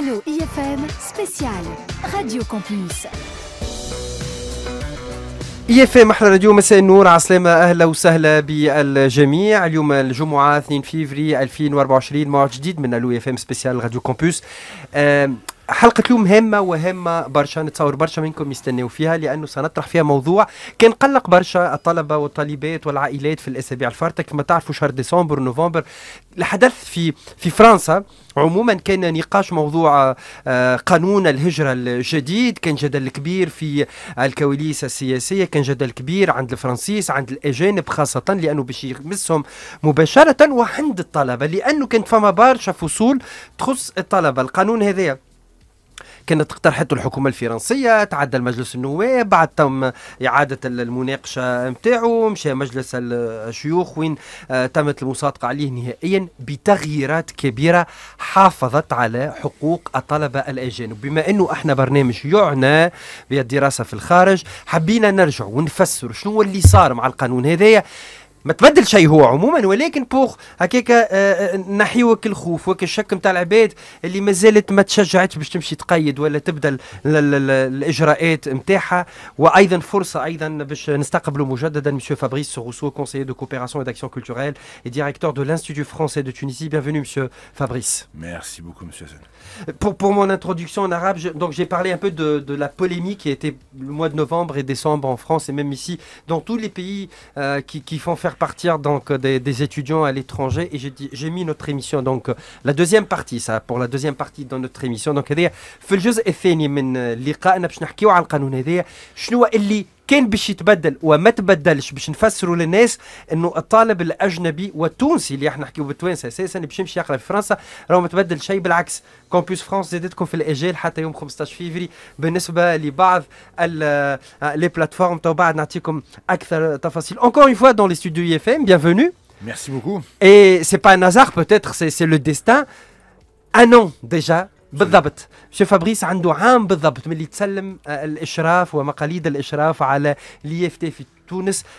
Allo IFM spécial Radio Campus IFM احلى راديو مساء النور عسلامة اهلا وسهلا بالجميع اليوم الجمعة 2 فيفري 2024 موعد جديد من الو اف ام سبيسيال راديو كومبوس حلقة اليوم هامة وهامة برشا نتصور برشا منكم يستناو فيها لأنه سنطرح فيها موضوع كان قلق برشا الطلبة والطالبات والعائلات في الأسابيع الفارتة كما تعرفوا شهر ديسمبر نوفمبر الحدث في في فرنسا عموما كان نقاش موضوع آه، قانون الهجرة الجديد كان جدل كبير في الكواليس السياسية كان جدل كبير عند الفرنسيس عند الأجانب خاصة لأنه باش يمسهم مباشرة وعند الطلبة لأنه كانت فما برشا فصول تخص الطلبة القانون هذايا كانت اقترحته الحكومه الفرنسيه تعدى المجلس النواب بعد تم اعاده المناقشه نتاعو مشى مجلس الشيوخ وين آه، تمت المصادقه عليه نهائيا بتغييرات كبيره حافظت على حقوق الطلبه الاجانب بما انه احنا برنامج يعنى بالدراسه في الخارج حبينا نرجع ونفسر شنو اللي صار مع القانون هذايا ما تبدل شيء هو عموما ولكن بور هكاك كل الخوف وكل الشك نتاع العباد اللي مازالت ما تشجعتش باش تمشي تقيد ولا تبدل الاجراءات نتاعها وايضا فرصه ايضا باش نستقبلوا مجددا مسيو فابريس سوروسو كونسيي دو كوبيراسيون وداكسيون كولتوريل et directeur de l'Institut français de Tunisie. Bienvenue, monsieur Fabrice. Merci beaucoup, monsieur Hassan. Pour, pour mon introduction en arabe, je, donc j'ai parlé un peu de, de, la polémique qui a été le mois de novembre et décembre en France et même ici, dans tous les pays euh, qui, qui font faire partir donc des, étudiants à l'étranger et j'ai mis notre émission donc la deuxième partie ça pour la deuxième partie dans notre émission donc كان باش يتبدل وما تبدلش باش نفسروا للناس انه الطالب الاجنبي والتونسي اللي احنا نحكيو بالتوانسه اساسا باش يمشي يقرا في فرنسا راهو ما تبدل شيء بالعكس كومبيوس فرانس زادتكم في الاجيال حتى يوم 15 فيفري بالنسبه لبعض لي بلاتفورم آه، تو بعد نعطيكم اكثر تفاصيل اونكور اون فوا دون لي ستوديو اي اف ام bienvenue ميرسي بوكو اي سي با ان هازار بوتيتر سي سي لو ديستان Un an déjà Monsieur Fabrice, un تسلم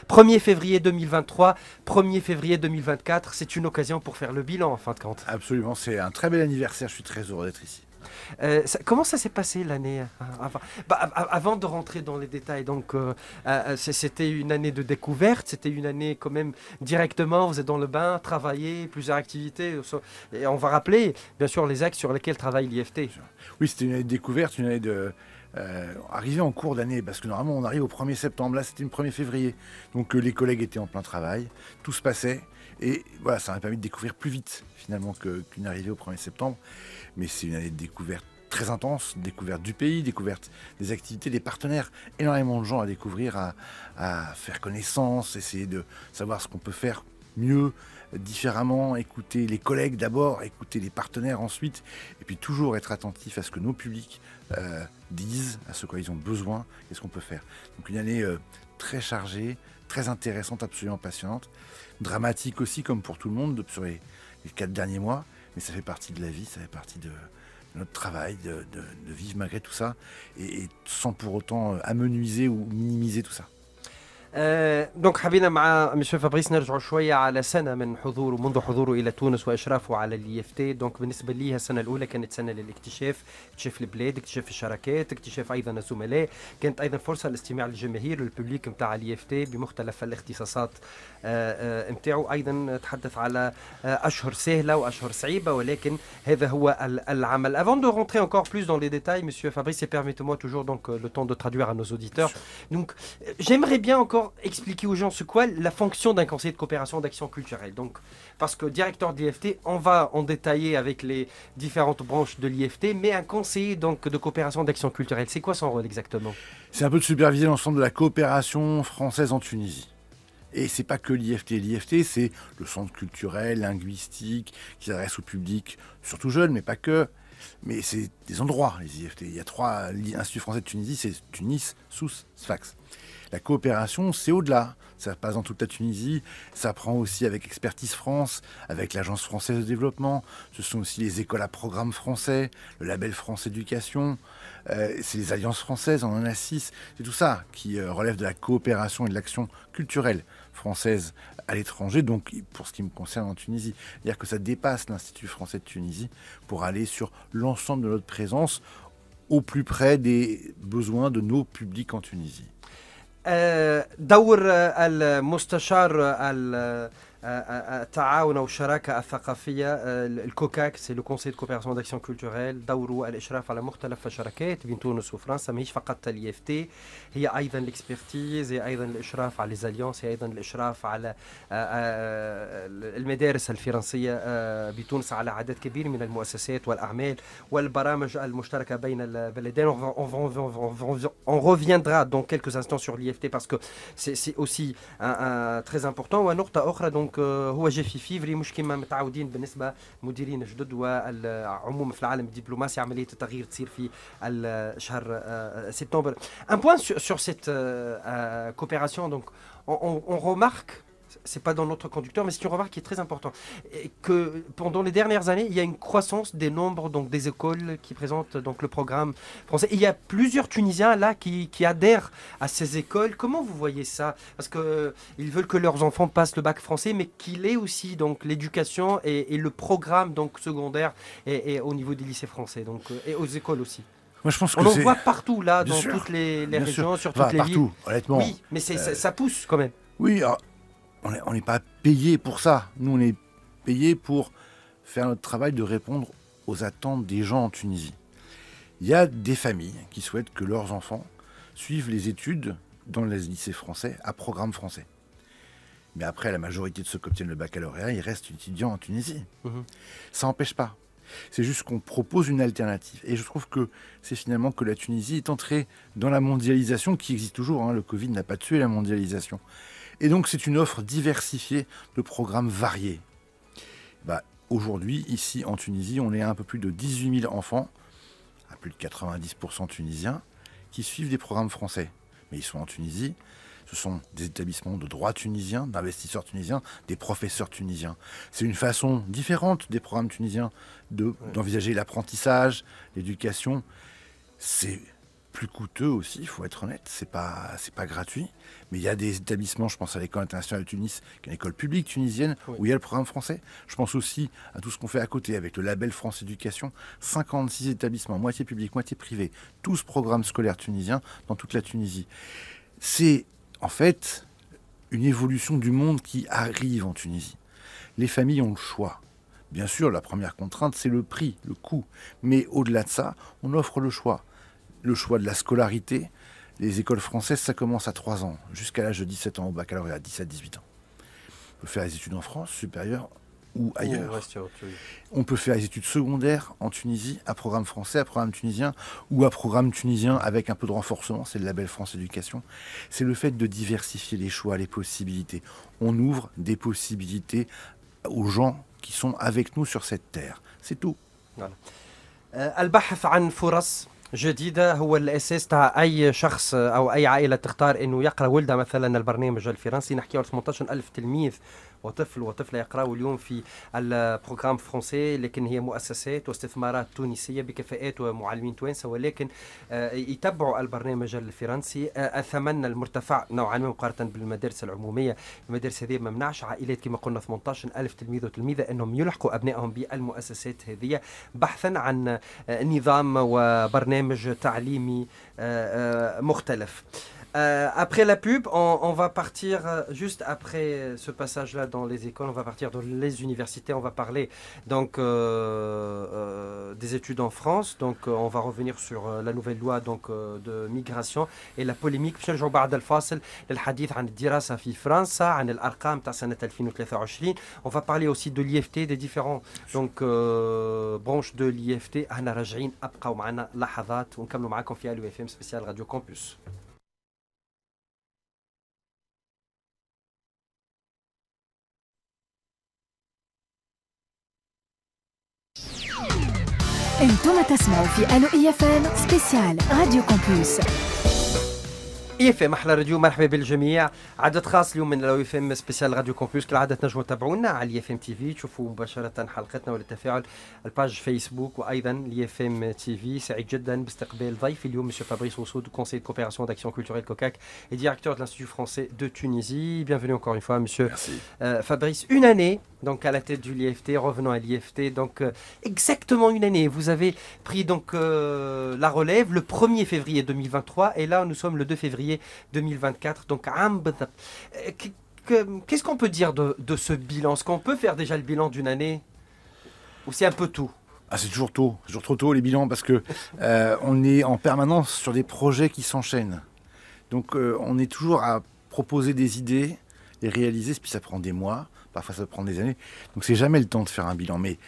1er février 2023, 1er février 2024, c'est une occasion pour faire le bilan en fin de compte. Absolument, c'est un très bel anniversaire, je suis très heureux d'être ici. Euh, comment ça s'est passé l'année euh, bah, avant, de rentrer dans les détails Donc, euh, c'était une année de découverte, c'était une année quand même directement. Vous êtes dans le bain, travailler, plusieurs activités. Et on va rappeler, bien sûr, les axes sur lesquels travaille l'IFT. Oui, c'était une année de découverte, une année de arriver euh, arrivé en cours d'année, parce que normalement on arrive au 1er septembre, là c'était le 1er février, donc euh, les collègues étaient en plein travail, tout se passait, et voilà, ça m'a permis de découvrir plus vite finalement qu'une arrivée au 1er septembre, mais c'est une année de découverte très intense, découverte du pays, découverte des activités, des partenaires, énormément de gens à découvrir, à, faire connaissance, essayer de savoir ce qu'on peut faire mieux, différemment, écouter les collègues d'abord, écouter les partenaires ensuite, et puis toujours être attentif à ce que nos publics... Euh, disent, à ce qu'ils ont besoin quest ce qu'on peut faire. Donc une année euh, très chargée, très intéressante, absolument passionnante, dramatique aussi comme pour tout le monde sur les, quatre derniers mois, mais ça fait partie de la vie, ça fait partie de, notre travail, de, vivre malgré tout ça, et sans pour autant euh, amenuiser ou minimiser tout ça. آه، دونك حبينا مع مش فابريس نرجعوا شويه على سنه من حضوره منذ حضوره الى تونس واشرافه على الاي اف e تي دونك بالنسبه ليها السنه الاولى كانت سنه للاكتشاف اكتشاف البلاد اكتشاف الشراكات اكتشاف ايضا الزملاء كانت ايضا فرصه للاستماع للجماهير والببليك نتاع الاي اف e تي بمختلف الاختصاصات نتاعو آه، آه، ايضا تحدث على اشهر سهله واشهر صعيبه ولكن هذا هو العمل avant de rentrer encore plus dans les détails monsieur Fabrice et permettez-moi toujours donc le temps de traduire à nos auditeurs donc j'aimerais bien encore expliquer aux gens ce qu'est la fonction d'un conseiller de coopération d'action culturelle. Donc, parce que directeur d'IFT, on va en détailler avec les différentes branches de l'IFT, mais un conseiller donc de coopération d'action culturelle, c'est quoi son rôle exactement C'est un peu de superviser l'ensemble de la coopération française en Tunisie. Et ce n'est pas que l'IFT. L'IFT, c'est le centre culturel, linguistique, qui s'adresse au public, surtout jeune, mais pas que. Mais c'est des endroits, les IFT. Il y a trois instituts français de Tunisie, c'est Tunis, Sousse, Sfax. La coopération, c'est au-delà. Ça passe dans toute la Tunisie, ça prend aussi avec Expertise France, avec l'Agence française de développement, ce sont aussi les écoles à programme français, le label France Éducation, euh, c'est les alliances françaises, on en a six. C'est tout ça qui euh, relève de la coopération et de l'action culturelle française à l'étranger, donc pour ce qui me concerne en Tunisie. cest dire que ça dépasse l'Institut français de Tunisie pour aller sur l'ensemble de notre présence au plus près des besoins de nos publics en Tunisie. آه، دور آه، المستشار آه، التعاون او الشراكه الثقافيه آه، الكوكاك سي لو كونسي دو كوبيراسيون داكسيون كولتوريل دوره الاشراف على مختلف الشراكات بين تونس وفرنسا ماهيش فقط الاي اف تي هي ايضا الاكسبرتيز هي ايضا الاشراف على ليزاليونس هي ايضا الاشراف على آه، آه، المدارس الفرنسيه بتونس على عدد كبير من المؤسسات والاعمال والبرامج المشتركه بين البلدين روفيندرا دون dans انستون سور الاي اف تي باسكو سي اوسي تري امبورتون ونقطه اخرى دونك دونك آه، هو جا في فيفري مش كما متعودين بالنسبه مديرين جدد وعموم في العالم الدبلوماسي عمليه التغيير تصير في آه، شهر آه، سبتمبر ان بوان سور سيت كوبيراسيون دونك on, on, on remarque c'est pas dans notre conducteur, mais c'est une remarque qui est très important, et que pendant les dernières années, il y a une croissance des nombres donc des écoles qui présentent donc le programme français. il y a plusieurs Tunisiens là qui, qui adhèrent à ces écoles. Comment vous voyez ça Parce que euh, ils veulent que leurs enfants passent le bac français, mais qu'il ait aussi donc l'éducation et, le programme donc secondaire et, au niveau des lycées français, donc euh, et aux écoles aussi. Moi, je pense que on en voit partout là, dans toutes les, régions, sur toutes les partout, villes. Honnêtement, oui, mais ça, euh, ça pousse quand même. Oui, alors, on n'est pas payé pour ça. Nous, on est payé pour faire notre travail de répondre aux attentes des gens en Tunisie. Il y a des familles qui souhaitent que leurs enfants suivent les études dans les lycées français à programme français. Mais après, la majorité de ceux qui obtiennent le baccalauréat, ils restent étudiants en Tunisie. Mmh. Ça n'empêche pas. C'est juste qu'on propose une alternative. Et je trouve que c'est finalement que la Tunisie est entrée dans la mondialisation qui existe toujours. Hein. Le Covid n'a pas tué la mondialisation. Et donc c'est une offre diversifiée de programmes variés. Bah, aujourd'hui, ici en Tunisie, on est à un peu plus de 18 000 enfants, à plus de 90% tunisiens, qui suivent des programmes français. Mais ils sont en Tunisie, ce sont des établissements de droit tunisien, d'investisseurs tunisiens, des professeurs tunisiens. C'est une façon différente des programmes tunisiens d'envisager l'apprentissage, l'éducation. C'est plus coûteux aussi, il faut être honnête, c'est pas, c'est pas gratuit. Mais il y a des établissements, je pense à l'école internationale de Tunis, qui est une école publique tunisienne, où il y a le programme français. Je pense aussi à tout ce qu'on fait à côté avec le label France Éducation. 56 établissements, moitié public, moitié privé, tous programmes scolaires tunisiens dans toute la Tunisie. C'est en fait une évolution du monde qui arrive en Tunisie. Les familles ont le choix. Bien sûr, la première contrainte, c'est le prix, le coût. Mais au-delà de ça, on offre le choix le choix de la scolarité. Les écoles françaises, ça commence à 3 ans, jusqu'à l'âge de 17 ans au baccalauréat, à 17-18 ans. On peut faire des études en France, supérieures ou ailleurs. On peut faire les études secondaires en Tunisie, à programme français, à programme tunisien, ou à programme tunisien avec un peu de renforcement, c'est le label France Éducation. C'est le fait de diversifier les choix, les possibilités. On ouvre des possibilités aux gens qui sont avec nous sur cette terre. C'est tout. Voilà. Euh, جديده هو الاساس تاع اي شخص او اي عائله تختار انه يقرا ولدها مثلا البرنامج الفرنسي نحكيو 18 ألف تلميذ وطفل وطفلة يقراوا اليوم في البروغرام فرونسي لكن هي مؤسسات واستثمارات تونسية بكفاءات ومعلمين توانسة ولكن آه، يتبعوا البرنامج الفرنسي الثمن آه، المرتفع نوعا ما مقارنة بالمدارس العمومية المدارس هذه ما منعش عائلات كما قلنا 18 ألف تلميذ وتلميذة أنهم يلحقوا أبنائهم بالمؤسسات هذه بحثا عن آه، نظام وبرنامج تعليمي مختلف Euh, après la pub, on, on, va partir, euh, juste après ce passage-là dans les écoles, on va partir dans les universités, on va parler donc euh, des études en France. Donc on va revenir sur la nouvelle loi donc, de migration et la polémique. نرجعوا بعد le عن الدراسة في فرنسا عن الأرقام تاع سنة 2023 on va parler aussi de l'IFT des différents donc branches de l'IFT احنا راجعين ابقوا معنا لحظات ونكملوا معكم في الو اف FM انتم تسمعوا في الو اي اف ام سبيسيال راديو كومبوس اف ام احلى راديو مرحبا بالجميع عدد خاص اليوم من l'IFM, اف radio سبيسيال راديو كومبيوس كالعاده تنجموا تتابعونا على الاف ام تي في تشوفوا مباشره حلقتنا والتفاعل الباج فيسبوك وايضا الاف l'IFM TV. في سعيد جدا باستقبال ضيفي اليوم مسيو فابريس وسود كونسي دو d'action culturelle, كولتوريل Cocac et directeur de l'Institut français de Tunisie. Bienvenue encore une fois, monsieur euh, Fabrice. Une année donc à la tête du l'IFT. Revenons à l'IFT. Donc euh, exactement une année. Vous avez pris donc euh, la relève le 1er février 2023 et là nous sommes le 2 février 2024. Donc, euh, qu'est-ce qu'on peut dire de, ce bilan Est-ce qu'on peut faire déjà le bilan d'une année Ou c'est un peu tôt. ah, c'est toujours tôt, toujours trop tôt les bilans parce que euh, on est en permanence sur des projets qui s'enchaînent. Donc euh, on est toujours à proposer des idées, les réaliser, puis ça prend des mois, parfois ça prend des années. Donc c'est jamais le temps de faire un bilan. Mais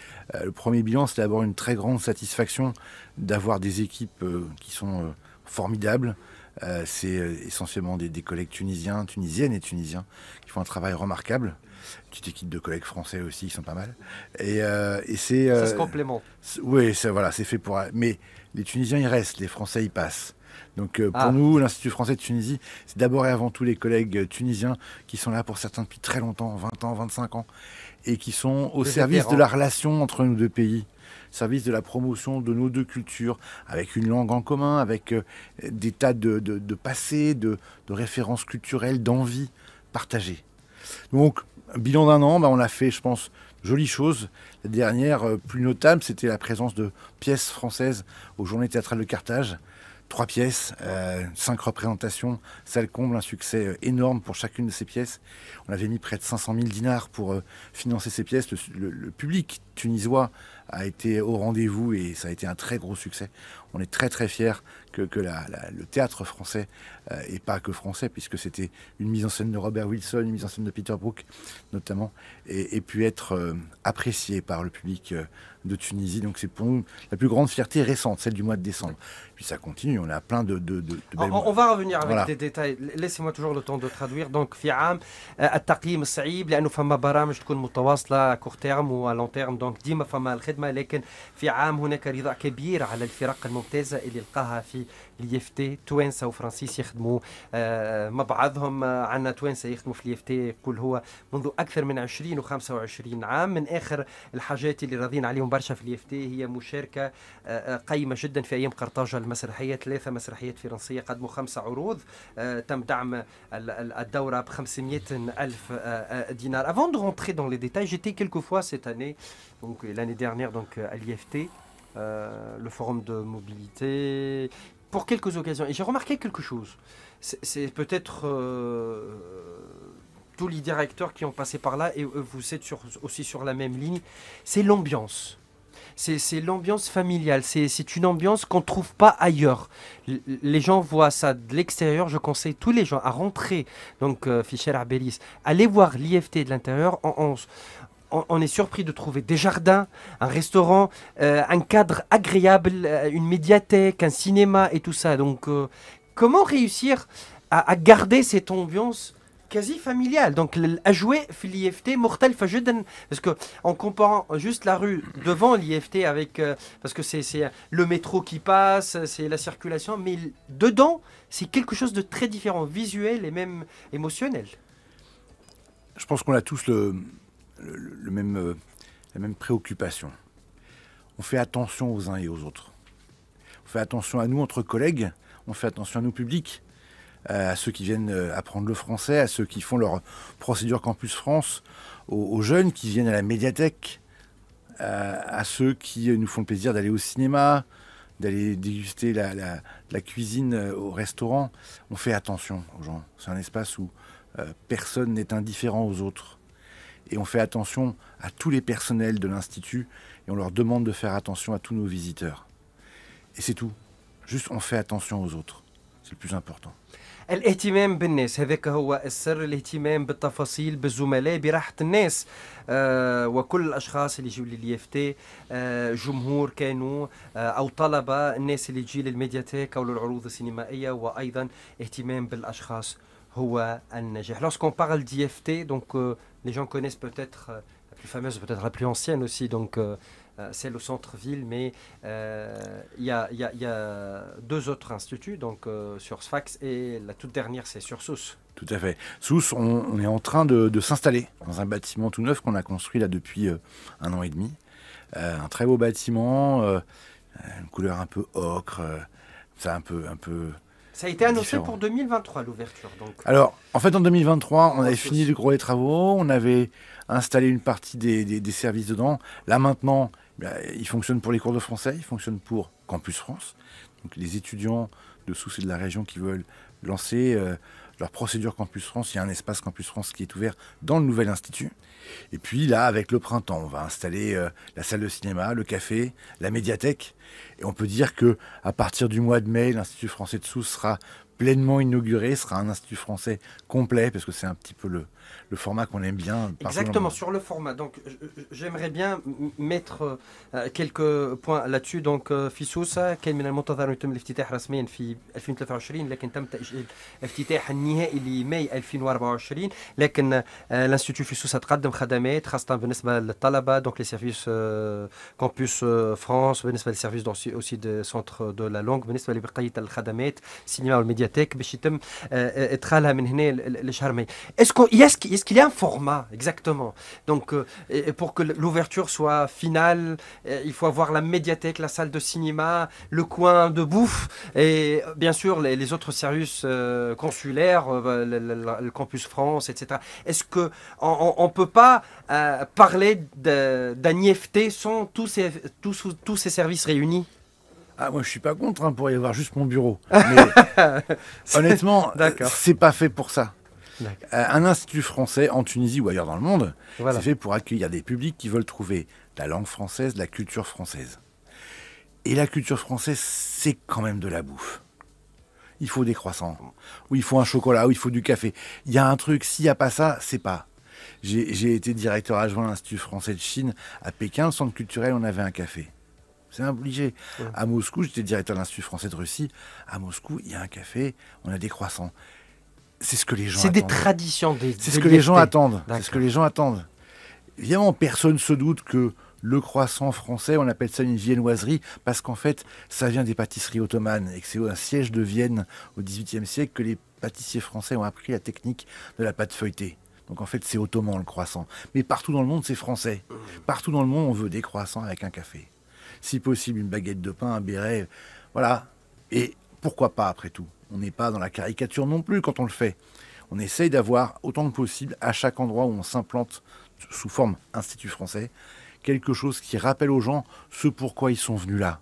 le premier bilan, c'est d'abord une très grande satisfaction d'avoir des équipes qui sont formidables, euh, c'est euh, essentiellement des, collègues tunisiens, tunisiennes et tunisiens qui font un travail remarquable. Tu petite de collègues français aussi, ils sont pas mal. Et, euh, c'est. ça se Oui, voilà, c'est fait pour. Mais les Tunisiens, ils restent, les Français, ils passent. Donc pour ah. nous, l'Institut français de Tunisie, c'est d'abord et avant tout les collègues tunisiens qui sont là pour certains depuis très longtemps, 20 ans, 25 ans, et qui sont au service de la relation entre nos deux pays service de la promotion de nos deux cultures, avec une langue en commun, avec euh, des tas de, de, de passés, de, références culturelles, d'envies partagées. Donc, bilan d'un an, bah, on a fait, je pense, jolie chose. La dernière, euh, plus notable, c'était la présence de pièces françaises aux Journées théâtrales de Carthage trois pièces, euh, cinq représentations, salle comble, un succès énorme pour chacune de ces pièces. On avait mis près de 500 000 dinars pour financer ces pièces. Le, le, public tunisois a été au rendez-vous et ça a été un très gros succès. On est très très fiers que, le théâtre français, euh, et pas que français, puisque c'était une mise en scène de Robert Wilson, une mise en scène de Peter Brook notamment, et, pu être euh, apprécié par le public euh, de Tunisie. Donc c'est pour nous la plus grande fierté récente, celle du mois de décembre. Puis ça continue, on a plein de... de, de, on, va revenir avec des détails. Laissez-moi toujours le temps de traduire. Donc, FIAM, al-Taqim je te connais à court terme ou à long terme. Donc, Dima Fama النجمه لكن في عام هناك رضا كبير على الفرق الممتازه اللي لقاها في ليفتي توانسه وفرانسيس يخدموا آه، مع بعضهم آه، عندنا توانسه يخدموا في ليفتي يقول هو منذ اكثر من 20 و25 عام من اخر الحاجات اللي راضين عليهم برشا في ليفتي هي مشاركه آه، قيمه جدا في ايام قرطاجه المسرحيه ثلاثه مسرحيات فرنسيه قدموا خمسه عروض تم دعم الدوره ب 500 الف دينار افون دو رونتري دون لي ديتاي جيتي كيلكو فوا سيت اني دونك لاني ديرنيير donc à euh, l'IFT, euh, le forum de mobilité, pour quelques occasions. Et j'ai remarqué quelque chose. C'est peut-être euh, tous les directeurs qui ont passé par là, et vous êtes sur, aussi sur la même ligne, c'est l'ambiance. C'est l'ambiance familiale, c'est une ambiance qu'on ne trouve pas ailleurs. les gens voient ça de l'extérieur, je conseille tous les gens à rentrer, donc euh, allez voir l'IFT de l'intérieur, en on, est surpris de trouver des jardins, un restaurant, euh, un cadre agréable, euh, une médiathèque, un cinéma et tout ça. Donc, euh, comment réussir à, garder cette ambiance quasi familiale Donc, à jouer l'IFT, mortel Parce que en comparant juste la rue devant l'IFT avec. parce que c'est le métro qui passe, c'est la circulation, mais dedans, c'est quelque chose de très différent, visuel et même émotionnel. Je pense qu'on a tous le, le, euh, la même préoccupation. On fait attention aux uns et aux autres. On fait attention à nous entre collègues, on fait attention à nos publics, à ceux qui viennent euh, apprendre le français, à ceux qui font leur procédure Campus France, aux, jeunes qui viennent à la médiathèque, à, ceux qui euh, nous font plaisir d'aller au cinéma, d'aller déguster la, cuisine au restaurant. On fait attention aux gens. C'est un espace où personne n'est indifférent aux autres et on fait attention à tous les personnels de l'Institut et on leur demande de faire attention à tous nos visiteurs. Et c'est tout. Juste on fait attention aux autres. C'est le plus important. الاهتمام بالناس هذاك هو السر الاهتمام بالتفاصيل بالزملاء براحة الناس آه وكل الأشخاص اللي يجيو لليفتي آه جمهور كانوا آه أو طلبة الناس اللي تجي للميدياتيك أو للعروض السينمائية وأيضا اهتمام بالأشخاص هو النجاح. Lorsqu'on parle d'IFT, donc euh, les gens connaissent peut-être euh, la plus fameuse, peut-être la plus ancienne aussi, donc euh, euh, celle au centre-ville, mais il y a, deux autres instituts, donc sur Sfax et la toute dernière, c'est sur Sousse. Tout à fait. Sousse, on, est en train de, s'installer dans un bâtiment tout neuf qu'on a construit là depuis un an et demi. un très beau bâtiment, une couleur un peu ocre, ça un peu, un peu ça a été annoncé pour 2023 l'ouverture. Alors, en fait, en 2023, on avait oh, fini de gros les travaux, on avait installé une partie des, services dedans. Là maintenant, bah, ils il fonctionne pour les cours de français, il fonctionne pour Campus France. Donc les étudiants de Sousse et de la région qui veulent lancer euh, leur procédure Campus France. Il y a un espace Campus France qui est ouvert dans le nouvel institut. Et puis là, avec le printemps, on va installer euh, la salle de cinéma, le café, la médiathèque. Et on peut dire que à partir du mois de mai, l'Institut français de Sousse sera pleinement inauguré, sera un institut français complet, parce que c'est un petit peu le, le format qu'on aime bien. Exactement, sur le format. Donc, j'aimerais bien mettre euh, euh, quelques points là-dessus. Donc, Fissous, qui est le montant de l'intérêt de l'Eftitah Rasmé en 2023 mais qui a mai 2024. L'Institut Fissous a traité des services, Trastan Venesma le Talaba, donc les services euh, Campus France, Venesma les services aussi de Centre de la Langue, Venesma les Birkayit al Khadamet, Cinéma ou Médiathèque, Bishitem, et Trala Menhene le mai. Est-ce que y a est-ce qu'il y a un format exactement Donc, euh, pour que l'ouverture soit finale, euh, il faut avoir la médiathèque, la salle de cinéma, le coin de bouffe et bien sûr les, autres services euh, consulaires, bah, le, campus France, etc. Est-ce que on, peut pas parler d'un IFT sans tous ces, services réunis ah, moi, je suis pas contre hein, pour y avoir juste mon bureau. Mais honnêtement, c'est pas fait pour ça. Euh, un institut français en Tunisie ou ailleurs dans le monde, c'est fait pour accueillir des publics qui veulent trouver la langue française, la culture française. Et la culture française, c'est quand même de la bouffe. Il faut des croissants, ou il faut un chocolat, ou il faut du café. Il y a un truc, s'il n'y a pas ça, c'est pas. J'ai été directeur adjoint à l'Institut français de Chine à Pékin, le centre culturel, on avait un café. C'est obligé. À Moscou, j'étais directeur de l'Institut français de Russie. À Moscou, il y a un café, on a des croissants. C'est ce que les gens attendent. C'est des traditions. c'est ce que les gens attendent. C'est ce que les gens attendent. Évidemment, personne ne se doute que le croissant français, on appelle ça une viennoiserie, parce qu'en fait, ça vient des pâtisseries ottomanes, et que c'est un siège de Vienne au XVIIIe siècle que les pâtissiers français ont appris la technique de la pâte feuilletée. Donc en fait, c'est ottoman le croissant. Mais partout dans le monde, c'est français. Partout dans le monde, on veut des croissants avec un café. Si possible, une baguette de pain, un béret. Voilà. Et pourquoi pas, après tout on n'est pas dans la caricature non plus quand on le fait. On essaye d'avoir autant que possible, à chaque endroit où on s'implante sous forme Institut français, quelque chose qui rappelle aux gens ce pourquoi ils sont venus là.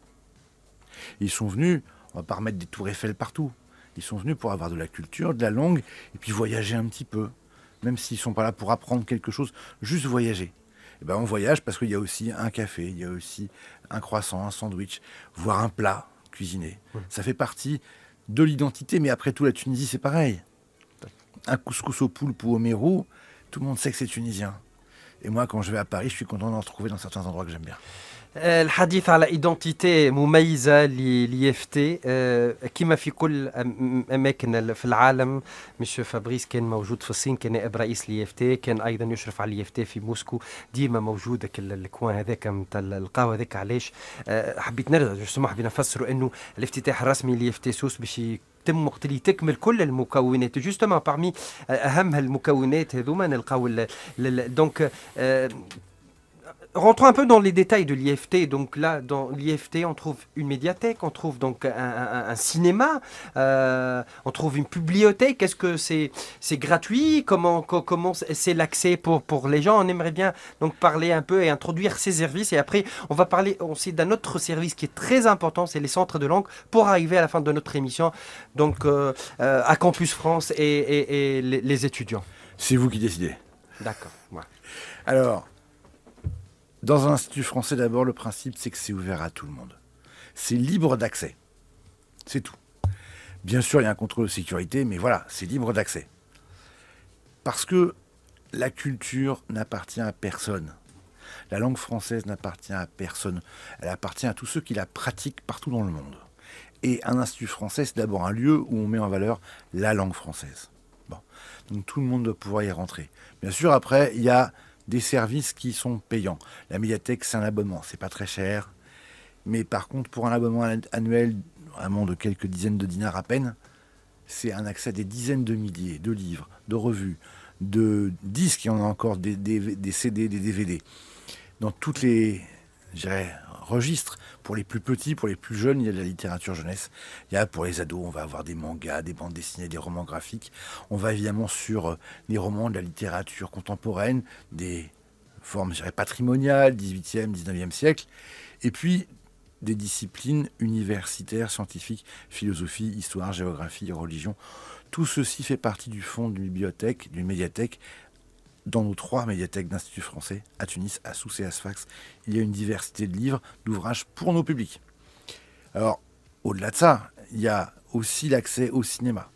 Ils sont venus, on va pas remettre des tours Eiffel partout. Ils sont venus pour avoir de la culture, de la langue, et puis voyager un petit peu. Même s'ils ne sont pas là pour apprendre quelque chose, juste voyager. Et eh ben on voyage parce qu'il y a aussi un café, il y a aussi un croissant, un sandwich, voire un plat cuisiné. Ça fait partie de l'identité. Mais après tout, la Tunisie, c'est pareil. Un couscous au poulpe ou au mérou, tout le monde sait que c'est tunisien. Et moi, quand je vais à Paris, je suis content d'en retrouver dans certains endroits que j'aime bien. الحديث على ايدونتيتي مميزه لي اف تي كما في كل اماكن في العالم مش فابريس كان موجود في الصين كان نائب رئيس ليفتي اف تي كان ايضا يشرف على ليفتي اف تي في موسكو ديما موجود الكوان هذاك نتاع القهوه هذاك علاش حبيت نرجع سمح بي نفسروا انه الافتتاح الرسمي ليفتي اف تي سوس باش تم وقت اللي تكمل كل المكونات جوستومون بارمي اهم المكونات هذوما نلقاو دونك rentrons un peu dans les détails de l'IFT. Donc là, dans l'IFT, on trouve une médiathèque, on trouve donc un, cinéma, euh, on trouve une bibliothèque. quest ce que c'est c'est gratuit Comment c'est l'accès pour pour les gens On aimerait bien donc parler un peu et introduire ces services. Et après, on va parler aussi d'un autre service qui est très important, c'est les centres de langue, pour arriver à la fin de notre émission. Donc euh, euh, à Campus France et, les, étudiants. C'est vous qui décidez. D'accord. Ouais. Alors, dans un institut français, d'abord, le principe, c'est que c'est ouvert à tout le monde. C'est libre d'accès. C'est tout. Bien sûr, il y a un contrôle de sécurité, mais voilà, c'est libre d'accès. Parce que la culture n'appartient à personne. La langue française n'appartient à personne. Elle appartient à tous ceux qui la pratiquent partout dans le monde. Et un institut français, c'est d'abord un lieu où on met en valeur la langue française. Bon. Donc tout le monde doit pouvoir y rentrer. Bien sûr, après, il y a des services qui sont payants. La médiathèque, c'est un abonnement, c'est pas très cher. Mais par contre, pour un abonnement annuel, vraiment de quelques dizaines de dinars à peine, c'est un accès à des dizaines de milliers de livres, de revues, de disques, il y en a encore des, des CD, des DVD, dans toutes les je dirais, Pour les plus petits, pour les plus jeunes, il y a de la littérature jeunesse. Il y a pour les ados, on va avoir des mangas, des bandes dessinées, des romans graphiques. On va évidemment sur euh, les romans de la littérature contemporaine, des formes, patrimoniales, 18e, 19e siècle. Et puis, des disciplines universitaires, scientifiques, philosophie, histoire, géographie, religion. Tout ceci fait partie du fond d'une bibliothèque, d'une médiathèque, dans nos trois médiathèques d'instituts français, à Tunis, à Sousse et à Sfax, il y a une diversité de livres, d'ouvrages pour nos publics. Alors, au-delà de ça, il y a aussi l'accès au cinéma.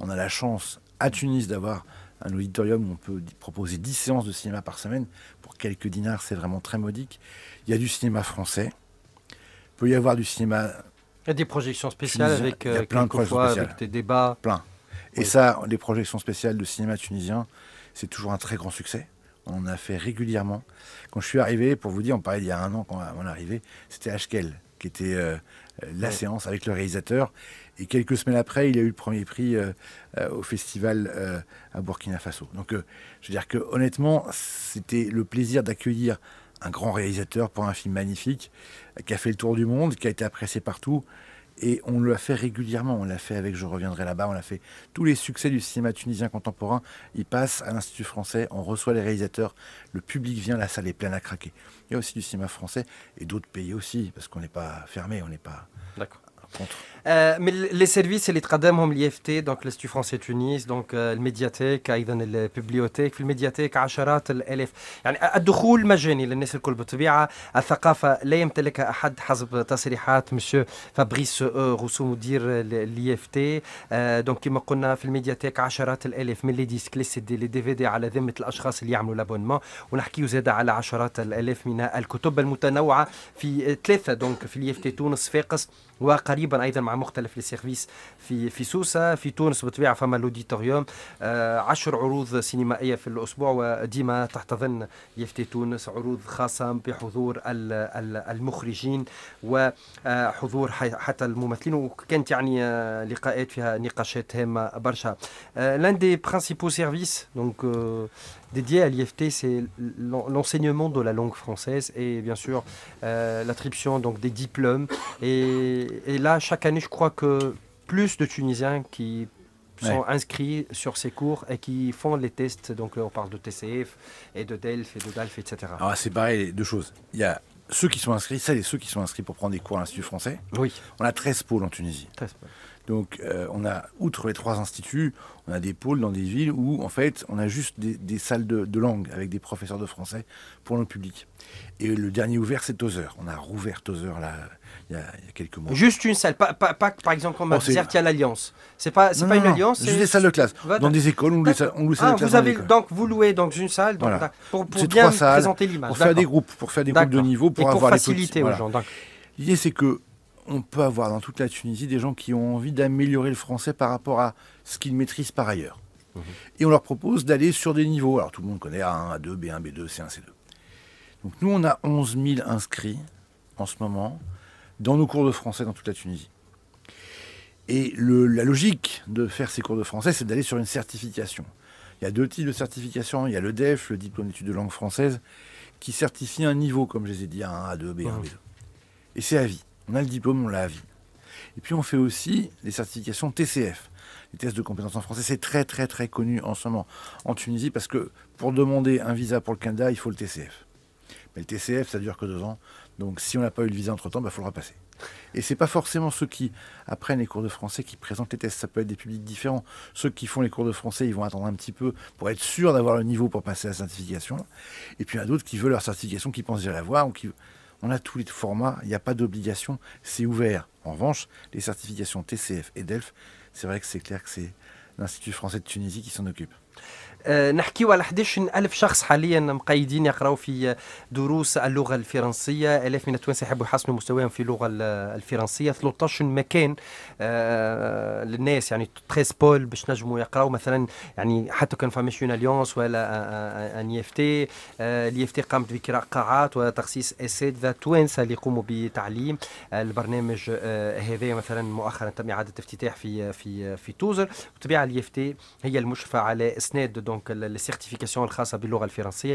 On a la chance à Tunis d'avoir un auditorium où on peut proposer 10 séances de cinéma par semaine. Pour quelques dinars, c'est vraiment très modique. Il y a du cinéma français. Il peut y avoir du cinéma. Il y a des projections spéciales avec, il y a euh, plein de avec des débats. Plein. Et ça, les projections spéciales de cinéma tunisien, c'est toujours un très grand succès. On en a fait régulièrement. Quand je suis arrivé, pour vous dire, on parlait il y a un an quand on est arrivé, c'était HKL qui était euh, euh, la séance avec le réalisateur. Et quelques semaines après, il a eu le premier prix euh, au festival à Burkina Faso. Donc, je veux dire que honnêtement, c'était le plaisir d'accueillir un grand réalisateur pour un film magnifique qui a fait le tour du monde, qui a été apprécié partout. Et on l'a fait régulièrement. On l'a fait avec Je reviendrai là-bas. On l'a fait. Tous les succès du cinéma tunisien contemporain, ils passent à l'Institut français. On reçoit les réalisateurs. Le public vient. La salle est pleine à craquer. Il y a aussi du cinéma français et d'autres pays aussi, parce qu'on n'est pas fermé. On n'est pas. D'accord. من لي سيرفيس اللي تقدمهم اليي اف تي دونك لستي تونس دونك الميدياتيك ايضا البيبليوتيك في الميدياتيك عشرات الالاف يعني الدخول مجاني للناس الكل بالطبيعه الثقافه لا يمتلكها احد حسب تصريحات مسيو فابريس روسو مدير اليي اف تي دونك كما قلنا في الميدياتيك عشرات الالاف من لي ديسك لي سي دي لي دي في دي على ذمه الاشخاص اللي يعملوا لابونمون ونحكيو زاد على عشرات الالاف من الكتب المتنوعه في ثلاثه دونك في اليي اف تي تونس فاقس وقريب قريبا ايضا مع مختلف لي في في سوسه في تونس بالطبيعه فما لوديتوريوم آه، عشر عروض سينمائيه في الاسبوع وديما تحتضن يفتي تونس عروض خاصه بحضور المخرجين وحضور حتى الممثلين وكانت يعني آه، لقاءات فيها نقاشات هامه برشا آه، لان دي برانسيبو سيرفيس دونك dédié à l'IFT, c'est l'enseignement de la langue française et bien sûr euh, l'attribution donc des diplômes. Et, là, chaque année, je crois que plus de Tunisiens qui sont inscrits sur ces cours et qui font les tests. Donc on parle de TCF et de DELF et de DALF, etc. Alors ah, c'est pareil, deux choses. Il y a ceux qui sont inscrits, celles et ceux qui sont inscrits pour prendre des cours à l'Institut français. Oui. On a 13 pôles en Tunisie. 13 pôles. Donc, euh, on a, outre les trois instituts, on a des pôles dans des villes où, en fait, on a juste des, salles de, langue avec des professeurs de français pour le public. Et le dernier ouvert, c'est Tozer. On a rouvert Tozer là, il y, a, quelques mois. Juste une salle, pas, par exemple oh, comme à qu'il y a l'Alliance. C'est pas, c'est pas une Alliance. Juste des salles de classe. Dans des écoles, on loue, on ah, vous avez, Donc, vous louez donc une salle pour, présenter l'image. Pour faire des groupes, pour faire des groupes de niveau, pour avoir faciliter aux gens. L'idée, c'est que on peut avoir dans toute la Tunisie des gens qui ont envie d'améliorer le français par rapport à ce qu'ils maîtrisent par ailleurs. Mhm. Et on leur propose d'aller sur des niveaux. Alors tout le monde connaît A1, A2, B1, B2, C1, C2. Donc nous, on a 11 000 inscrits en ce moment dans nos cours de français dans toute la Tunisie. Et la logique de faire ces cours de français, c'est d'aller sur une certification. Il y a deux types de certification. Il y a le DEF, le diplôme d'études de langue française, qui certifie un niveau, comme je les ai dit, A1, A2, B1, B2. Et c'est à vie. On a le diplôme, on l'a à vie. Et puis on fait aussi les certifications TCF, les tests de compétences en français. C'est très très très connu en ce moment en Tunisie parce que pour demander un visa pour le Canada, il faut le TCF. Mais le TCF, ça ne dure que deux ans. Donc si on n'a pas eu le visa entre-temps, il bah, faudra passer. le repasser. Et c'est pas forcément ceux qui apprennent les cours de français qui présentent les tests. Ça peut être des publics différents. Ceux qui font les cours de français, ils vont attendre un petit peu pour être sûrs d'avoir le niveau pour passer la certification. Et puis il y en a d'autres qui veulent leur certification, qui pensent déjà l'avoir ou qui on a tous les formats, il n'y a pas d'obligation, c'est ouvert. En revanche, les certifications TCF et DELF, c'est vrai que c'est clair que c'est l'Institut français de Tunisie qui s'en occupe. آه، نحكيو على 11 ألف شخص حاليا مقيدين يقرأوا في دروس اللغة الفرنسية آلاف من التوانسة يحبوا يحسنوا مستواهم في اللغة الفرنسية 13 مكان آه، للناس يعني 13 بول باش نجموا يقرأوا مثلا يعني حتى كان فماش اليونس ولا ان آه، اف تي الاي e اف تي e قامت بكراء قاعات وتخصيص اساتذه توانسه اللي يقوموا بتعليم البرنامج هذا مثلا مؤخرا تم اعاده افتتاح في في في توزر وطبيعه الاي اف e تي هي المشرفه على اسناد donc la certification en français,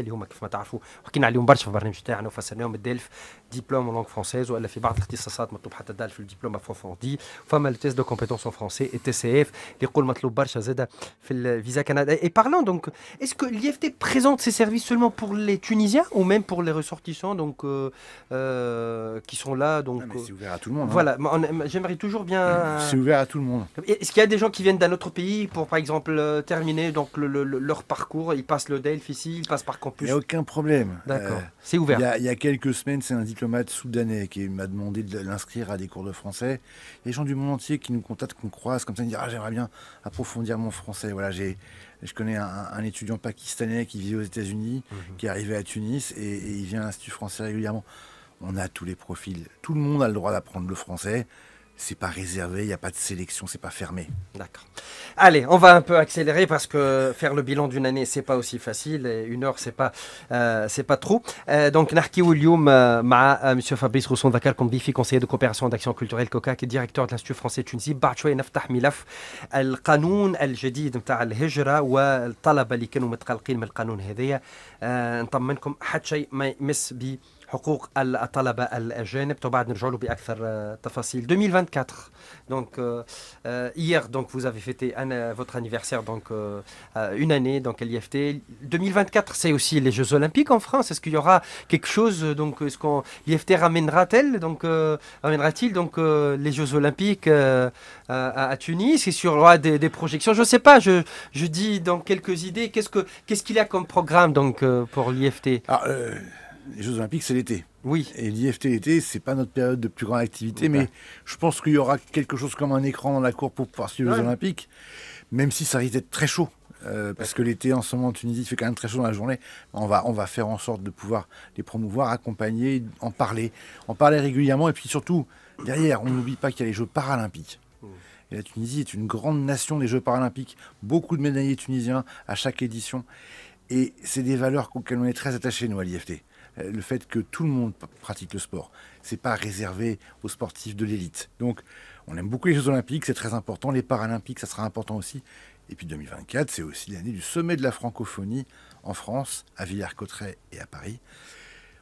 les qui ne savent pas, mais ils ont besoin de faire un stage. En fait, ils ont un diplôme en langue française ou dans certains domaines, ils ont un diplôme en français. Il faut faire le test de compétences en français et TCF. Il faut que les candidats aient un visa Canada. Parlons donc. Est-ce que l'IFT présente ses services seulement pour les Tunisiens ou même pour les ressortissants donc euh, euh, qui sont là ah, euh, C'est ouvert à tout le monde. Hein. Voilà. J'aimerais toujours bien. C'est ouvert à tout le monde. Est-ce qu'il y a des gens qui viennent d'un autre pays pour, par exemple, terminer leur parcours Ils passent le DELF ici, ils passent par campus Il n'y a aucun problème. D'accord. Euh, c'est ouvert. Il y, a, quelques semaines, c'est un diplomate soudanais qui m'a demandé de l'inscrire à des cours de français. Des gens du monde entier qui nous contactent, qu'on croise, comme ça, ils disent Ah, j'aimerais bien approfondir mon français. Voilà, j'ai. Je connais un, étudiant pakistanais qui vit aux États-Unis, mhm. qui est arrivé à Tunis et, et il vient à l'Institut français régulièrement. On a tous les profils. Tout le monde a le droit d'apprendre le français c'est pas réservé, il n'y a pas de sélection, c'est pas fermé. D'accord. Allez, on va un peu accélérer parce que faire le bilan d'une année, c'est pas aussi facile. une heure, c'est pas, euh, pas trop. Euh, donc, Narki William, euh, M. Fabrice Rousson Dakar, comme conseiller de coopération d'action culturelle qui et directeur de l'Institut français de Tunisie, Milaf, حقوق الطلبة 2024 donc euh، euh، hier donc vous avez fêté euh، votre anniversaire donc une année donc l'IFT 2024 c'est aussi les Jeux Olympiques en France est-ce qu'il y aura quelque chose donc est-ce qu'on l'IFT ramènera-t-elle donc ramènera-t-il donc les Jeux Olympiques à, à, Tunis et sur des, des projections je sais pas je, je dis dans quelques idées qu'est-ce que qu'est-ce qu'il y a comme programme donc pour l'IFT ah, les Jeux Olympiques, c'est l'été. Oui. Et l'IFT l'été, c'est pas notre période de plus grande activité, mais bah. je pense qu'il y aura quelque chose comme un écran dans la cour pour pouvoir suivre les Jeux Olympiques, même si ça risque d'être très chaud. Euh, parce que l'été en ce moment en Tunisie il fait quand même très chaud dans la journée. On va, on va faire en sorte de pouvoir les promouvoir, accompagner, en parler, en parler régulièrement. Et puis surtout, derrière, on n'oublie pas qu'il y a les Jeux paralympiques. Mm. Et la Tunisie est une grande nation des Jeux paralympiques, beaucoup de médaillés tunisiens à chaque édition. Et c'est des valeurs auxquelles on est très attaché, nous, à l'IFT. Euh, le fait que tout le monde pratique le sport. C'est pas réservé aux sportifs de l'élite. Donc, on aime beaucoup les Jeux Olympiques, c'est très important. Les Paralympiques, ça sera important aussi. Et puis 2024, c'est aussi l'année du sommet de la francophonie en France, à Villers-Cotterêts et à Paris.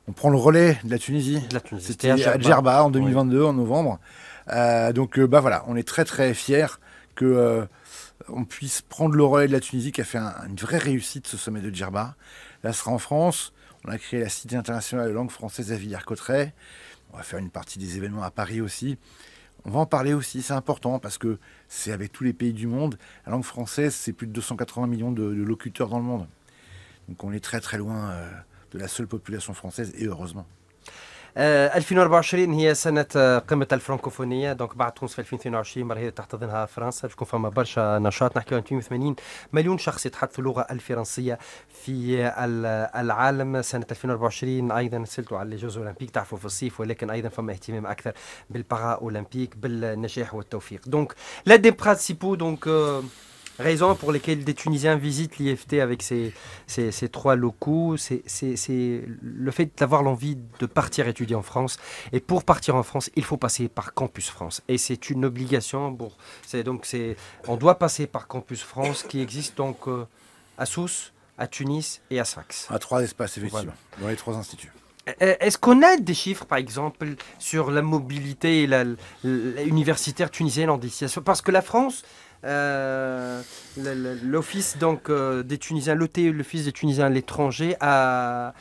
On prend le relais de la Tunisie. Tunisie. C'était à Djerba, en 2022, en novembre. Euh, donc, euh, bah voilà, on est très très fiers que on puisse prendre le relais de la Tunisie qui a fait une vraie réussite ce sommet de Djerba. Là, ce sera en France. On a créé la Cité internationale de langue française à Villers-Cotterêts. On va faire une partie des événements à Paris aussi. On va en parler aussi, c'est important parce que c'est avec tous les pays du monde. La langue française, c'est plus de 280 millions de, de, locuteurs dans le monde. Donc on est très très loin euh, de la seule population française et heureusement. 2024 آه، هي سنة آه، قمة الفرنكوفونية دونك بعد تونس في 2022 مرة هي تحتضنها فرنسا باش يكون فما برشا نشاط نحكيو 82 مليون شخص يتحدثوا اللغة الفرنسية في العالم سنة 2024 أيضا سلتوا على الجوز أولمبيك تعرفوا في الصيف ولكن أيضا فما اهتمام أكثر بالبارا أولمبيك بالنجاح والتوفيق دونك لا دي برانسيبو دونك Raison pour laquelle des Tunisiens visitent l'IFT avec ces trois locaux, c'est le fait d'avoir l'envie de partir étudier en France. Et pour partir en France, il faut passer par Campus France. Et c'est une obligation. donc on doit passer par Campus France qui existe donc euh, à Sousse, à Tunis et à Sfax. À trois espaces, effectivement, dans les trois instituts. Est-ce qu'on a des chiffres, par exemple, sur la mobilité et universitaire tunisienne en destination Parce que la France euh, l'office donc euh, des Tunisiens, e, l'office des Tunisiens à l'étranger, a,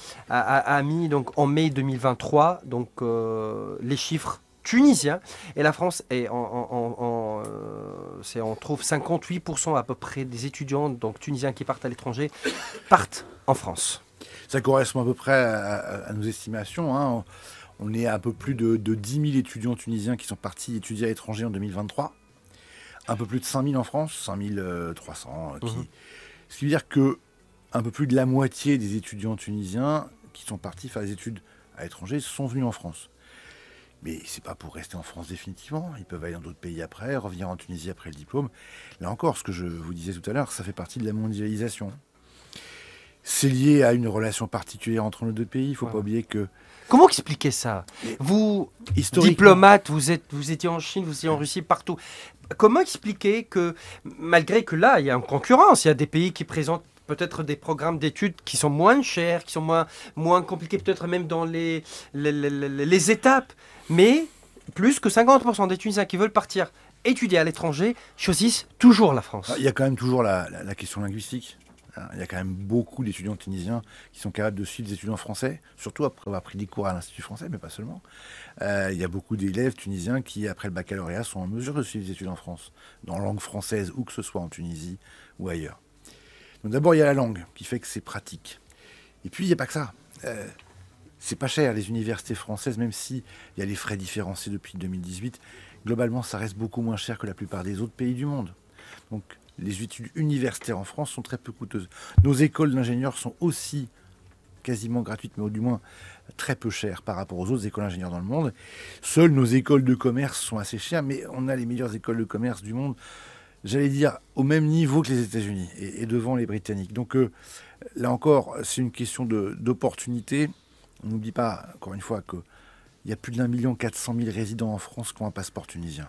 mis donc en mai 2023 donc euh, les chiffres tunisiens. Et la France, est en, on trouve 58% à peu près des étudiants donc tunisiens qui partent à l'étranger partent en France. Ça correspond à peu près à, nos estimations. Hein. On est à un peu plus de 10 000 étudiants tunisiens qui sont partis étudier à l'étranger en 2023 un peu plus de 5000 en France, 5300. Euh, euh, mhm. Ce qui veut dire que un peu plus de la moitié des étudiants tunisiens qui sont partis faire des études à l'étranger sont venus en France. Mais c'est pas pour rester en France définitivement. Ils peuvent aller dans d'autres pays après, revenir en Tunisie après le diplôme. Là encore, ce que je vous disais tout à l'heure, ça fait partie de la mondialisation. C'est lié à une relation particulière entre nos deux pays. Il faut pas oublier que Comment expliquer ça Vous, diplomate, vous, êtes, vous étiez en Chine, vous étiez en Russie, partout comment expliquer que, malgré que là, il y a une concurrence, il y a des pays qui présentent peut-être des programmes d'études qui sont moins chers, qui sont moins, moins compliqués, peut-être même dans les, les, étapes, mais plus que 50% des Tunisiens qui veulent partir étudier à l'étranger choisissent toujours la France. Ah, il y a quand même toujours la question linguistique. Il y a quand même beaucoup d'étudiants tunisiens qui sont capables de suivre des étudiants français, surtout après avoir pris des cours à l'Institut français, mais pas seulement. Euh, il y a beaucoup d'élèves tunisiens qui, après le baccalauréat, sont en mesure de suivre des études en France, dans langue française, ou que ce soit en Tunisie ou ailleurs. Donc d'abord, il y a la langue qui fait que c'est pratique. Et puis, il n'y a pas que ça. Euh, c'est pas cher, les universités françaises, même s'il y a les frais différenciés depuis 2018, globalement, ça reste beaucoup moins cher que la plupart des autres pays du monde. Donc, les études universitaires en France sont très peu coûteuses. Nos écoles d'ingénieurs sont aussi quasiment gratuites, mais au du moins très peu chères par rapport aux autres écoles d'ingénieurs dans le monde. Seules nos écoles de commerce sont assez chères, mais on a les meilleures écoles de commerce du monde, j'allais dire au même niveau que les États-Unis et, devant les Britanniques. Donc euh, là encore, c'est une question d'opportunité. On n'oublie pas, encore une fois, qu'il y a plus d'un million quatre résidents en France qui ont un passeport tunisien.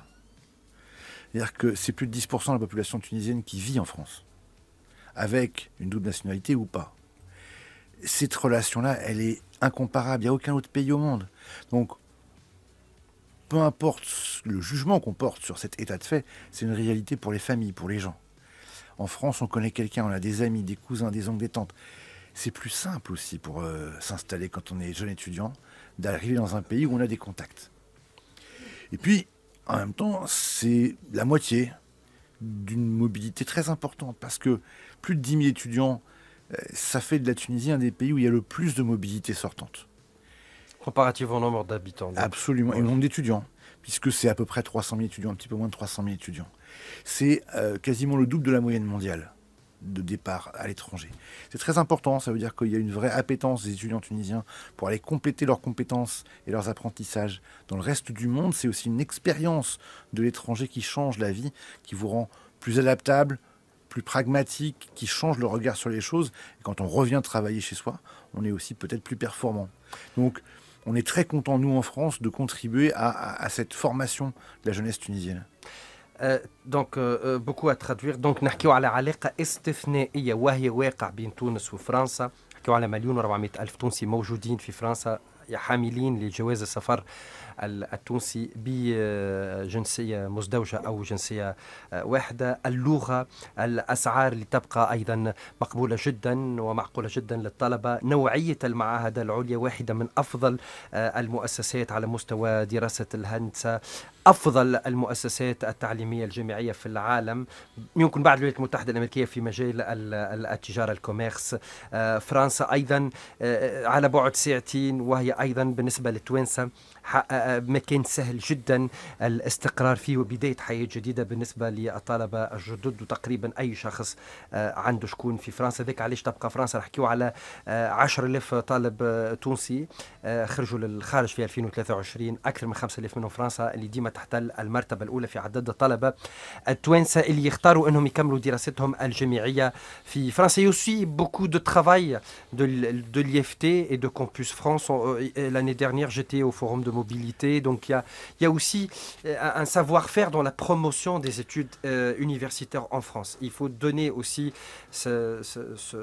C'est-à-dire que c'est plus de 10% de la population tunisienne qui vit en France, avec une double nationalité ou pas. Cette relation-là, elle est incomparable. Il n'y a aucun autre pays au monde. Donc, peu importe le jugement qu'on porte sur cet état de fait, c'est une réalité pour les familles, pour les gens. En France, on connaît quelqu'un, on a des amis, des cousins, des oncles, des tantes. C'est plus simple aussi pour euh, s'installer quand on est jeune étudiant, d'arriver dans un pays où on a des contacts. Et puis, en même temps, c'est la moitié d'une mobilité très importante parce que plus de 10 000 étudiants, euh, ça fait de la Tunisie un des pays où il y a le plus de mobilité sortante. Comparativement au nombre d'habitants. Absolument, et au nombre d'étudiants, puisque c'est à peu près 300 000 étudiants, un petit peu moins de 300 000 étudiants. C'est euh, quasiment le double de la moyenne mondiale de départ à l'étranger. C'est très important, ça veut dire qu'il y a une vraie appétence des étudiants tunisiens pour aller compléter leurs compétences et leurs apprentissages dans le reste du monde. C'est aussi une expérience de l'étranger qui change la vie, qui vous rend plus adaptable, plus pragmatique, qui change le regard sur les choses. Et quand on revient travailler chez soi, on est aussi peut-être plus performant. Donc, on est très content, nous, en France, de contribuer à cette formation de la jeunesse tunisienne. دونك بوكو اتخادوير دونك نحكيو على علاقه استثنائيه وهي واقع بين تونس وفرنسا نحكيو على مليون و400 الف تونسي موجودين في فرنسا حاملين لجواز السفر التونسي بجنسية آه، مزدوجة أو جنسية آه، واحدة اللغة الأسعار اللي تبقى أيضا مقبولة جدا ومعقولة جدا للطلبة نوعية المعاهد العليا واحدة من أفضل آه، المؤسسات على مستوى دراسة الهندسة افضل المؤسسات التعليميه الجامعيه في العالم يمكن بعد الولايات المتحده الامريكيه في مجال التجاره الكوميرس آه، فرنسا ايضا آه، على بعد ساعتين وهي ايضا بالنسبه للتوانسه آه، مكان سهل جدا الاستقرار فيه وبدايه حياه جديده بالنسبه للطلبه الجدد وتقريبا اي شخص عنده شكون في فرنسا ذاك علاش تبقى فرنسا نحكيو على 10000 طالب تونسي خرجوا للخارج في 2023 اكثر من 5000 منهم فرنسا اللي ديما Il y a في aussi beaucoup de travail de, l'IFT et de Campus France. Euh, l'année dernière, j'étais au forum de mobilité, donc il y a, aussi euh, un savoir-faire dans la promotion des études euh, universitaires en France. Il faut donner aussi ce, ce,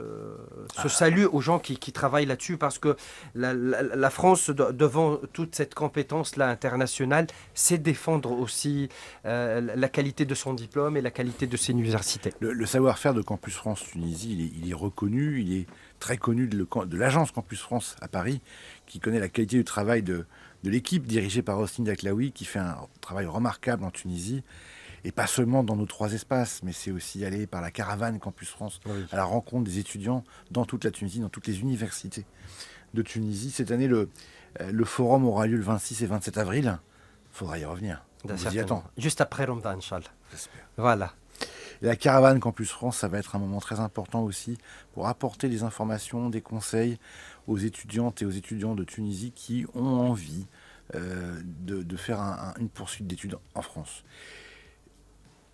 ah. salut aux gens qui, travaillent là-dessus parce que la, France, devant toute cette compétence-là internationale, c'est des défendre aussi euh, la qualité de son diplôme et la qualité de ses universités. Le, savoir-faire de Campus France Tunisie, il est, reconnu, il est très connu de, l'agence Campus France à Paris, qui connaît la qualité du travail de, l'équipe dirigée par Austin Daklaoui, qui fait un travail remarquable en Tunisie et pas seulement dans nos trois espaces, mais c'est aussi aller par la caravane Campus France à la rencontre des étudiants dans toute la Tunisie, dans toutes les universités de Tunisie. Cette année, le euh, forum aura lieu le 26 et 27 avril faudra y revenir. D'un vous y Juste après Ramadan, Voilà. La caravane Campus France, ça va être un moment très important aussi pour apporter des informations, des conseils aux étudiantes et aux étudiants de Tunisie qui ont envie euh, de, faire une poursuite d'études en France.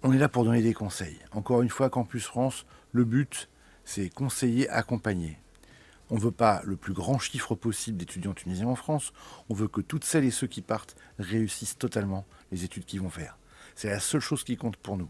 On est là pour donner des conseils. Encore une fois, Campus France, le but, c'est conseiller, accompagner. On ne veut pas le plus grand chiffre possible d'étudiants tunisiens en France. On veut que toutes celles et ceux qui partent réussissent totalement les études qu'ils vont faire. C'est la seule chose qui compte pour nous.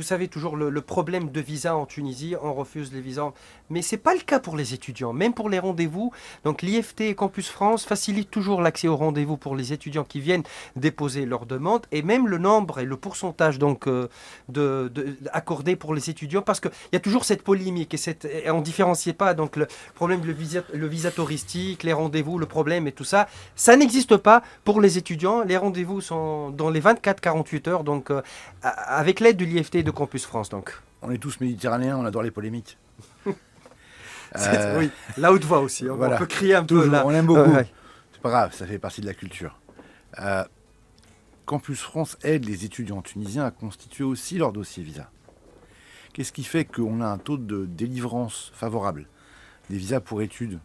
vous savez, toujours le, problème de visa en Tunisie, on refuse les visas. Mais c'est pas le cas pour les étudiants, même pour les rendez-vous. Donc l'IFT et Campus France facilite toujours l'accès aux rendez-vous pour les étudiants qui viennent déposer leurs demandes et même le nombre et le pourcentage donc, euh, de, de, accordé pour les étudiants parce qu'il y a toujours cette polémique et, cette, et on différencie pas donc, le problème, le visa, le visa touristique, les rendez-vous, le problème et tout ça. Ça n'existe pas pour les étudiants. Les rendez-vous sont dans les 24-48 heures. Donc euh, avec l'aide de l'IFT de Campus France, donc. On est tous méditerranéens, on adore les polémiques. Euh, oui, la haute voix aussi. On, peut crier un peu. Là. On aime beaucoup. C'est pas grave, ça fait partie de la culture. Euh, Campus France aide les étudiants tunisiens à constituer aussi leur dossier visa. Qu'est-ce qui fait qu'on a un taux de délivrance favorable des visas pour études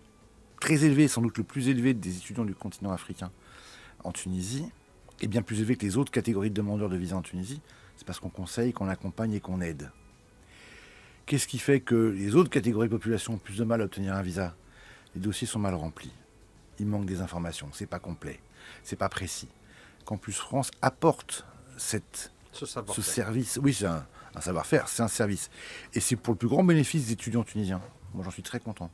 très élevé, sans doute le plus élevé des étudiants du continent africain en Tunisie, et bien plus élevé que les autres catégories de demandeurs de visa en Tunisie c'est parce qu'on conseille, qu'on accompagne et qu'on aide. Qu'est-ce qui fait que les autres catégories de population ont plus de mal à obtenir un visa Les dossiers sont mal remplis. Il manque des informations, c'est pas complet, c'est pas précis. Campus France apporte cette, ce, service. Oui, c'est un savoir-faire, c'est un service. Et c'est pour le plus grand bénéfice des étudiants tunisiens. Moi, j'en suis très content.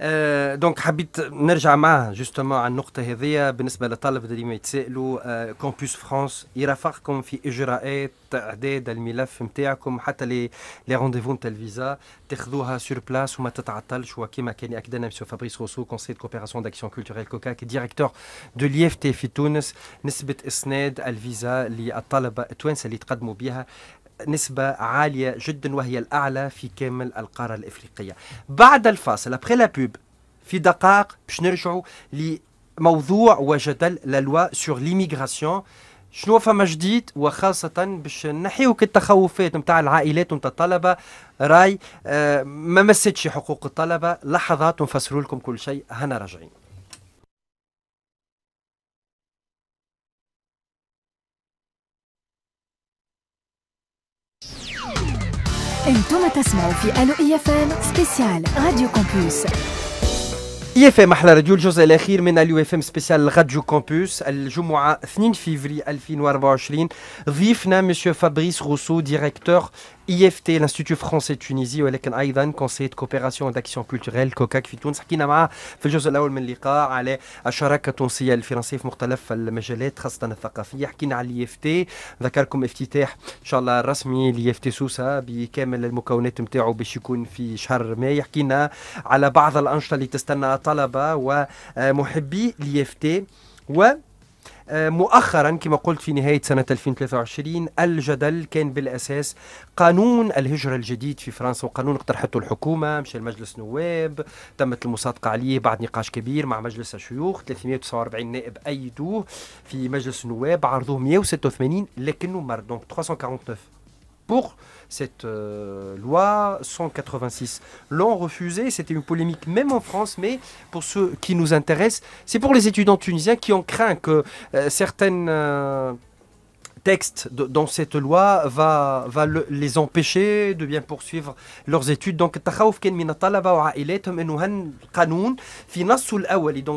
أه دونك حبيت نرجع معاه جوستومون على النقطه هذيا بالنسبه للطلبه اللي ما يتسائلوا أه كومبوس فرانس يرافقكم في اجراءات اعداد الملف نتاعكم حتى لي لي رونديفو نتاع الفيزا تاخذوها سور بلاس وما تتعطلش وكما كان ياكدنا مسيو فابريس روسو كونسي دو كوبيراسيون داكسيون كولتوريل كوكاك ديريكتور دو لي اف تي في تونس نسبه اسناد الفيزا للطلبه التوانسه اللي تقدموا بها نسبة عالية جدا وهي الأعلى في كامل القارة الإفريقية بعد الفاصل أبخي لا بوب في دقائق باش نرجعوا لموضوع وجدل لا لوا سور ليميغراسيون شنو فما جديد وخاصة باش نحيوك التخوفات نتاع العائلات ونتاع الطلبة راي آه، ما مستش حقوق الطلبة لحظات نفسر لكم كل شيء هنا راجعين انتم تسمعوا في الو اي اف ام سبيسيال راديو كومبوس اي اف ام احلى راديو الجزء الاخير من الو اف ام سبيسيال راديو كومبوس الجمعه 2 فيفري 2024 ضيفنا مسيو فابريس روسو ديريكتور IFT الانستيتيو فرونسي التونسي ولكن ايضا كونسيت كوبيراسيون داكسيون كولتوريل كوكاك في تونس حكينا معاه في الجزء الاول من اللقاء على الشراكه التونسيه الفرنسيه في مختلف المجالات خاصه الثقافيه حكينا على الاي اف تي ذكركم افتتاح ان شاء الله الرسمي لاي اف تي سوسه بكامل المكونات نتاعو باش يكون في شهر ماي حكينا على بعض الانشطه اللي تستنى الطلبه ومحبي الاي اف تي و آه، مؤخرا كما قلت في نهاية سنة 2023 الجدل كان بالأساس قانون الهجرة الجديد في فرنسا وقانون اقترحته الحكومة مشى لمجلس نواب تمت المصادقة عليه بعد نقاش كبير مع مجلس الشيوخ 349 نائب أيدوه في مجلس النواب عرضوه 186 لكنه مر دونك 349 بور cette euh, loi 186 l'ont refusée. C'était une polémique même en France, mais pour ceux qui nous intéressent, c'est pour les étudiants tunisiens qui ont craint que certains euh, certaines euh, texte dans cette loi va, les empêcher de bien poursuivre leurs études. Donc, donc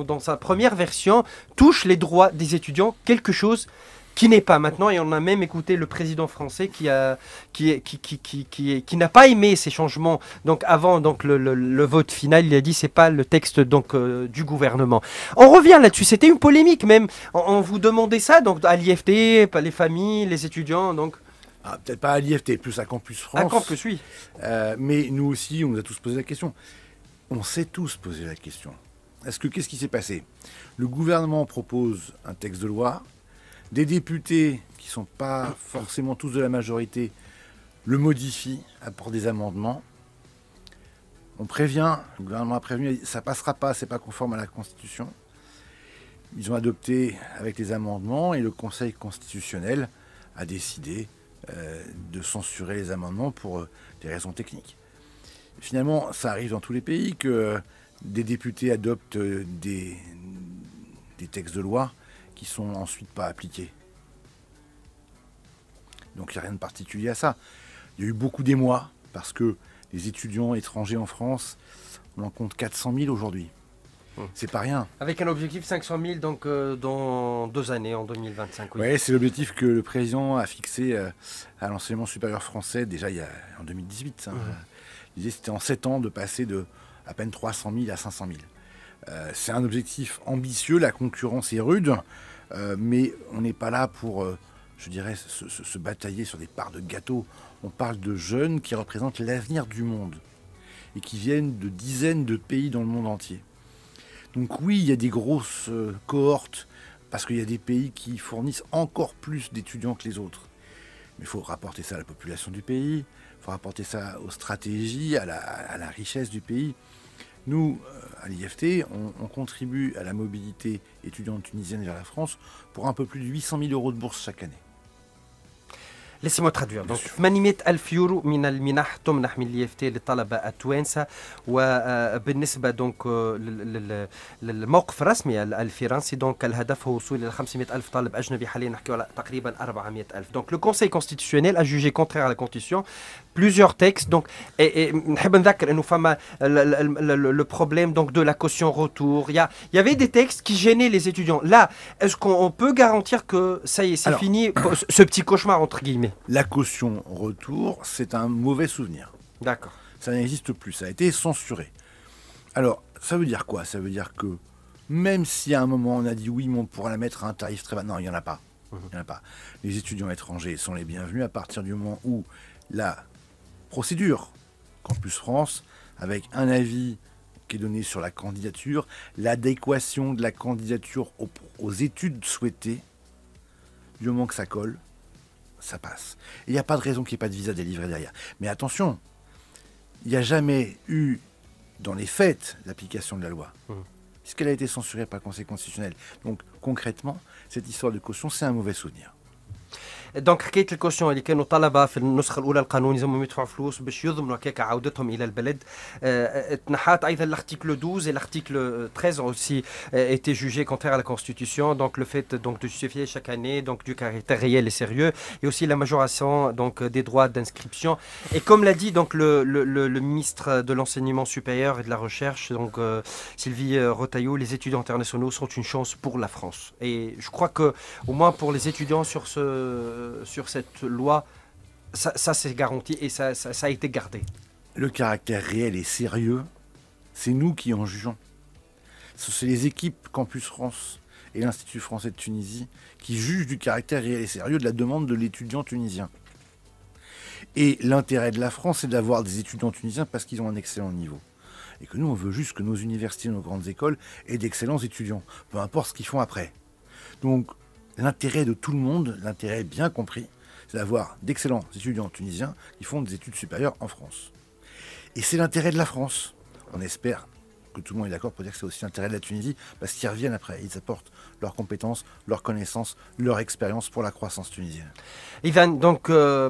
dans sa première version, touche les droits des étudiants, quelque chose qui n'est pas maintenant. Et on a même écouté le président français qui a qui qui qui qui, qui, n'a pas aimé ces changements. Donc avant donc le, vote final, il a dit que ce c'est pas le texte donc euh, du gouvernement. On revient là-dessus. C'était une polémique même. On, vous demandait ça donc à l'IFT, les familles, les étudiants donc. Ah, peut-être pas à l'IFT, plus à Campus France. À Campus, oui. Euh, mais nous aussi, on nous a tous posé la question. On s'est tous posé la question. Est-ce que qu'est-ce qui s'est passé Le gouvernement propose un texte de loi des députés qui ne sont pas forcément tous de la majorité le modifient, apportent des amendements. On prévient, le gouvernement a prévenu, ça ne passera pas, ce n'est pas conforme à la Constitution. Ils ont adopté avec les amendements et le Conseil constitutionnel a décidé euh, de censurer les amendements pour euh, des raisons techniques. Finalement, ça arrive dans tous les pays que euh, des députés adoptent des textes de loi qui sont ensuite pas appliqués. Donc il n'y a rien de particulier à ça. Il y a eu beaucoup d'émoi parce que les étudiants étrangers en France, on en compte 400 000 aujourd'hui. Hum. C'est pas rien. Avec un objectif 500 000 donc euh, dans deux années, en 2025. Oui, c'est l'objectif que le président a fixé euh, à l'enseignement supérieur français déjà il en 2018. Hein. Hum. Il disait c'était en sept ans de passer de à peine 300 000 à 500 000. Euh, c'est un objectif ambitieux, la concurrence est rude. Euh, mais on n'est pas là pour, euh, je dirais, se, batailler sur des parts de gâteau. On parle de jeunes qui représentent l'avenir du monde et qui viennent de dizaines de pays dans le monde entier. Donc oui, il y a des grosses euh, cohortes parce qu'il y a des pays qui fournissent encore plus d'étudiants que les autres. Mais il faut rapporter ça à la population du pays, il faut rapporter ça aux stratégies, à la richesse du pays. Nous, euh, à l'IFT, on, on contribue à la mobilité étudiante tunisienne vers la France pour un peu plus de 800 000 euros de bourse chaque année. Laissez-moi traduire. Donc, manimet al fiouro min al minah tomnah min l'IFT le talaba à Twensa. Ou, بالنسبه euh, euh, donc, le, le, le, le, le, le, le, le, le, le, donc, le, هدف هو وصول الى 500 الف طالب اجنبي حاليا نحكيو على تقريبا 400 الف. Donc, le conseil constitutionnel a jugé contraire à la constitution plusieurs textes. Donc, et, euh, le problème donc de la caution retour. Il y, il y avait des textes qui gênaient les étudiants. Là, est-ce qu'on peut garantir que ça y est, c'est fini ce petit cauchemar entre guillemets La caution retour, c'est un mauvais souvenir. D'accord. Ça n'existe plus. Ça a été censuré. Alors, ça veut dire quoi Ça veut dire que même si à un moment on a dit oui, mais on pourra la mettre à un tarif très bas, non, il n'y en a pas. Mhm. Il y en a pas. Les étudiants étrangers sont les bienvenus à partir du moment où la procédure. Campus France, avec un avis qui est donné sur la candidature, l'adéquation de la candidature aux, études souhaitées, du moment que ça colle, ça passe. Il n'y a pas de raison qu'il n'y ait pas de visa délivré derrière. Mais attention, il n'y a jamais eu, dans les faits, l'application de la loi. Mmh. Puisqu'elle a été censurée par le Conseil constitutionnel. Donc concrètement, cette histoire de caution, c'est un mauvais souvenir. دونك الكوشن اللي كانوا طلبه في النسخه الاولى القانون يدفعوا فلوس باش يضمنوا عودتهم الى البلد تنحات ايضا l'article 12 et l'article 13 ont aussi été jugés contraires à la constitution donc le fait donc de justifier chaque année donc du caractère réel et sérieux et aussi la majoration donc des droits d'inscription et comme l'a dit donc le, ministre de l'enseignement supérieur et de la recherche donc euh, Sylvie euh, Retailleau les étudiants internationaux sont une chance pour la France et je crois que au moins pour les étudiants sur ce euh, sur cette loi, ça, c'est garanti et ça, ça, ça, a été gardé. Le caractère réel et sérieux, c'est nous qui en jugeons. sont les équipes Campus France et l'Institut français de Tunisie qui jugent du caractère réel et sérieux de la demande de l'étudiant tunisien. Et l'intérêt de la France, c'est d'avoir des étudiants tunisiens parce qu'ils ont un excellent niveau et que nous, on veut juste que nos universités, nos grandes écoles aient d'excellents étudiants, peu importe ce qu'ils font après. Donc, l'intérêt de tout le monde, l'intérêt bien compris, c'est d'avoir d'excellents étudiants tunisiens qui font des études supérieures en France. Et c'est l'intérêt de la France. On espère que tout le monde est d'accord pour dire que c'est aussi l'intérêt de la Tunisie, parce qu'ils reviennent après, ils apportent leurs compétences, leurs connaissances, leur expérience pour la croissance tunisienne. Ivan, donc euh,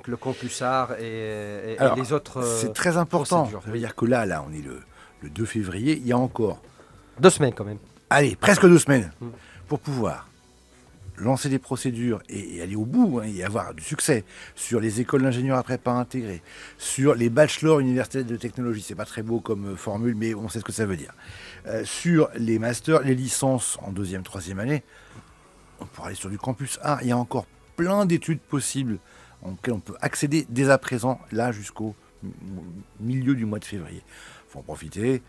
le campus art et, les autres. Euh, c'est très important. Ça veut dire que là, là, on est le, 2 février, il y a encore. Deux semaines quand même. Allez, presque deux semaines mm. pour pouvoir lancer des procédures et, aller au bout hein, et avoir du succès sur les écoles d'ingénieurs après prépa intégrées. sur les bachelors universitaires de technologie, c'est pas très beau comme euh, formule, mais on sait ce que ça veut dire, euh, sur les masters, les licences en deuxième, troisième année, on pourra aller sur du campus art. Il y a encore plein d'études possibles auquel on peut accéder dès à présent, là jusqu'au milieu du mois de février. Il faut en profiter.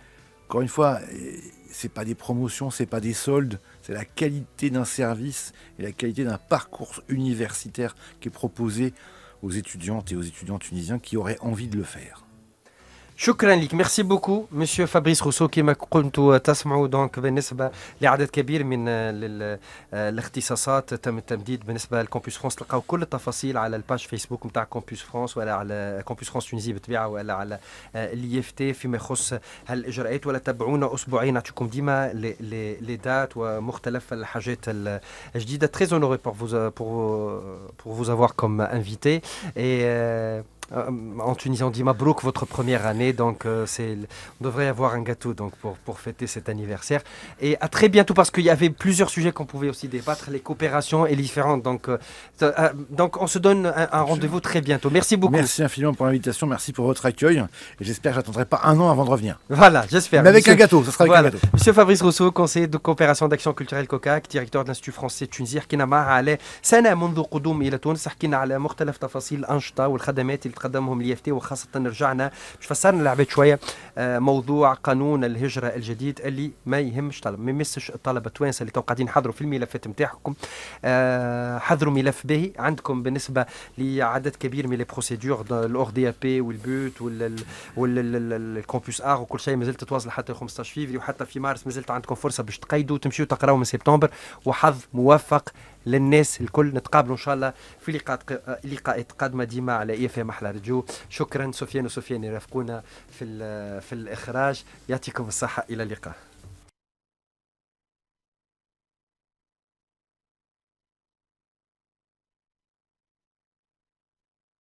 Encore une fois, eh, c'est pas des promotions, n'est pas des soldes, c'est la qualité d'un service et la qualité d'un parcours universitaire qui est proposé aux étudiantes et aux étudiants tunisiens qui auraient envie de le faire. شكرا لك ميرسي بوكو مسيو فابريس روسو كما كنت تسمعوا دونك بالنسبه لعدد كبير من الاختصاصات تم التمديد بالنسبه لكومبوس فرانس تلقاو كل التفاصيل على الباج فيسبوك نتاع كومبوس فرانس ولا على كومبوس فرانس تونسي بالطبيعه ولا على الاي اف تي فيما يخص هالاجراءات ولا تابعونا اسبوعين نعطيكم ديما لي دات ومختلف الحاجات الجديده تري اونوري بور فوز بور فوز افوار كوم انفيتي Euh, en Tunisie, on dit Mabrouk, votre première année, donc euh, on devrait avoir un gâteau donc pour, pour fêter cet anniversaire. Et à très bientôt, parce qu'il y avait plusieurs sujets qu'on pouvait aussi débattre, les coopérations et les différentes. Donc, euh, donc on se donne un, rendez-vous très bientôt. Merci beaucoup. Merci infiniment pour l'invitation, merci pour votre accueil. Et j'espère que j'attendrai pas un an avant de revenir. Voilà, j'espère. Mais avec un gâteau, ça sera avec un gâteau. Monsieur Fabrice Rousseau, conseiller de coopération d'action culturelle COCAC, directeur de l'Institut français Tunisie, qui n'a pas على monde منذ قدوم إلى تونس حكينا على مختلف تفاصيل والخدمات اللي تقدمهم اليفتي e وخاصه رجعنا مش فسرنا لعبت شويه آه، موضوع قانون الهجره الجديد اللي ما يهمش طلب ما يمسش الطلبه التوانسه اللي تو قاعدين حضروا في الملفات نتاعكم آه، حضروا ملف باهي عندكم بالنسبه لعدد كبير من لي بروسيدور الاور دي بي والبوت والكومبوس ار وكل شيء مازلت تتواصل حتى 15 فيفري وحتى في مارس مازلت عندكم فرصه باش تقيدوا وتمشيوا تقراوا من سبتمبر وحظ موفق للناس الكل نتقابلوا ان شاء الله في لقاءات لقاءات قادمه ديما على اي اف محلى رجو شكرا سفيان وسفيان يرافقونا في في الاخراج يعطيكم الصحه الى اللقاء